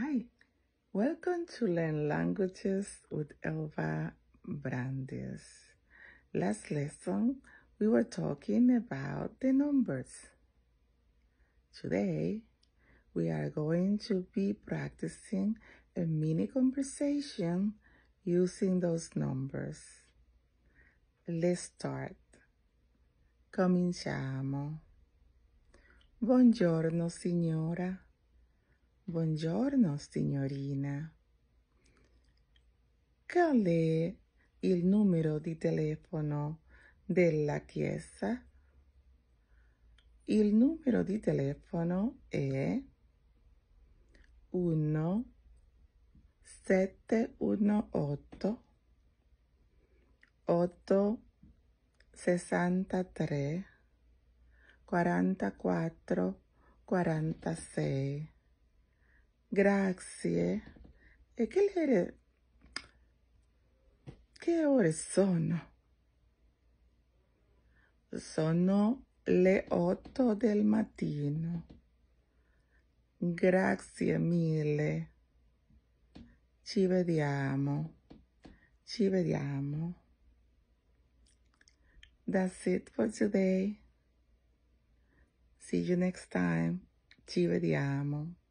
Hi, welcome to Learn Languages with Elva Brandes. Last lesson, we were talking about the numbers. Today, we are going to be practicing a mini conversation using those numbers. Let's start. Cominciamo. Buongiorno, signora. Buongiorno, signorina. Qual è il numero di telefono della chiesa? Il numero di telefono è 1 718 8 63 44 46 Grazie. E che ore... Che ore sono? Sono le otto del mattino. Grazie mille. Ci vediamo. Ci vediamo. That's it for today. See you next time. Ci vediamo.